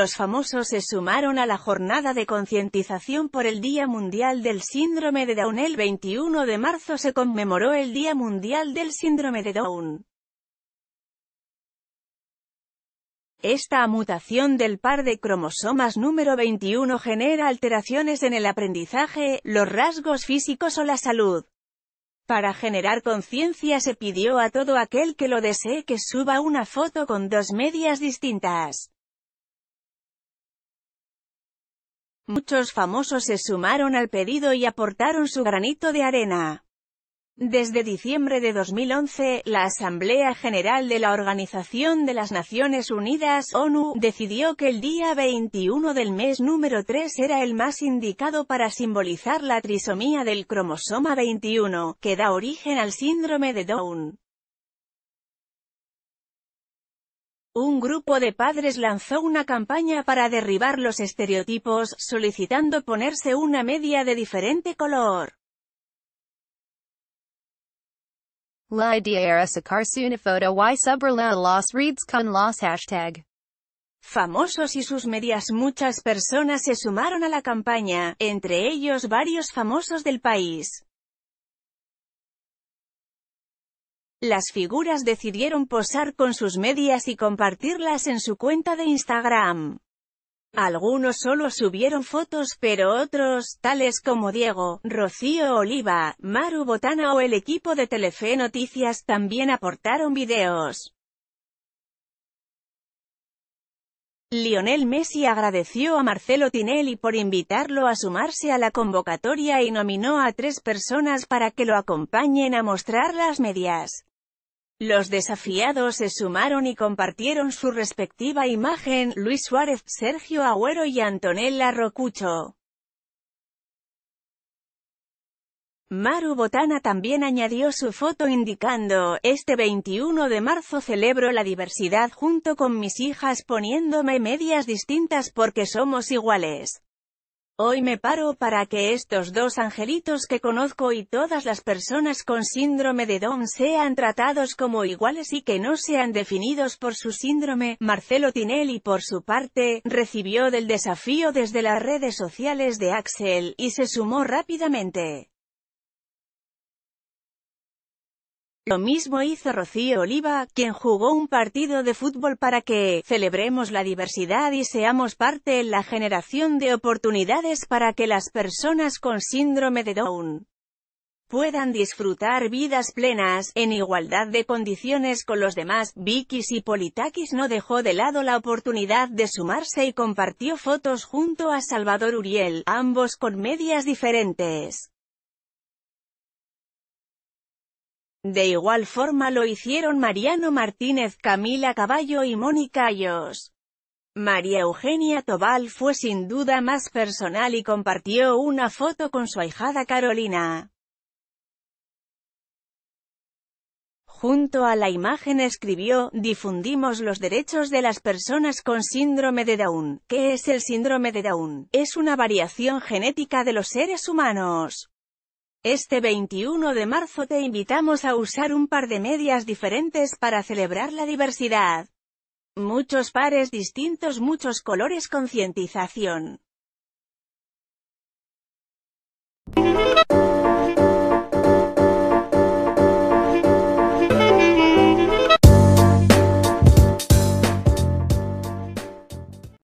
Los famosos se sumaron a la jornada de concientización por el Día Mundial del Síndrome de Down. El 21 de marzo se conmemoró el Día Mundial del Síndrome de Down. Esta mutación del par de cromosomas número 21 genera alteraciones en el aprendizaje, los rasgos físicos o la salud. Para generar conciencia se pidió a todo aquel que lo desee que suba una foto con dos medias distintas. Muchos famosos se sumaron al pedido y aportaron su granito de arena. Desde diciembre de 2011, la Asamblea General de la Organización de las Naciones Unidas, ONU, decidió que el día 21 del mes número 3 era el más indicado para simbolizar la trisomía del cromosoma 21, que da origen al síndrome de Down. Un grupo de padres lanzó una campaña para derribar los estereotipos, solicitando ponerse una media de diferente color. La y con Famosos y sus medias muchas personas se sumaron a la campaña, entre ellos varios famosos del país. Las figuras decidieron posar con sus medias y compartirlas en su cuenta de Instagram. Algunos solo subieron fotos pero otros, tales como Diego, Rocío Oliva, Maru Botana o el equipo de Telefe Noticias también aportaron videos. Lionel Messi agradeció a Marcelo Tinelli por invitarlo a sumarse a la convocatoria y nominó a tres personas para que lo acompañen a mostrar las medias. Los desafiados se sumaron y compartieron su respectiva imagen, Luis Suárez, Sergio Agüero y Antonella Rocucho. Maru Botana también añadió su foto indicando, este 21 de marzo celebro la diversidad junto con mis hijas poniéndome medias distintas porque somos iguales. Hoy me paro para que estos dos angelitos que conozco y todas las personas con síndrome de Down sean tratados como iguales y que no sean definidos por su síndrome. Marcelo Tinelli por su parte, recibió del desafío desde las redes sociales de Axel, y se sumó rápidamente. Lo mismo hizo Rocío Oliva, quien jugó un partido de fútbol para que celebremos la diversidad y seamos parte en la generación de oportunidades para que las personas con síndrome de Down puedan disfrutar vidas plenas, en igualdad de condiciones con los demás. Vikis y Politakis no dejó de lado la oportunidad de sumarse y compartió fotos junto a Salvador Uriel, ambos con medias diferentes. De igual forma lo hicieron Mariano Martínez Camila Caballo y Mónica Ayos. María Eugenia Tobal fue sin duda más personal y compartió una foto con su ahijada Carolina. Junto a la imagen escribió, difundimos los derechos de las personas con síndrome de Down. ¿Qué es el síndrome de Down? Es una variación genética de los seres humanos. Este 21 de marzo te invitamos a usar un par de medias diferentes para celebrar la diversidad. Muchos pares distintos, muchos colores, concientización.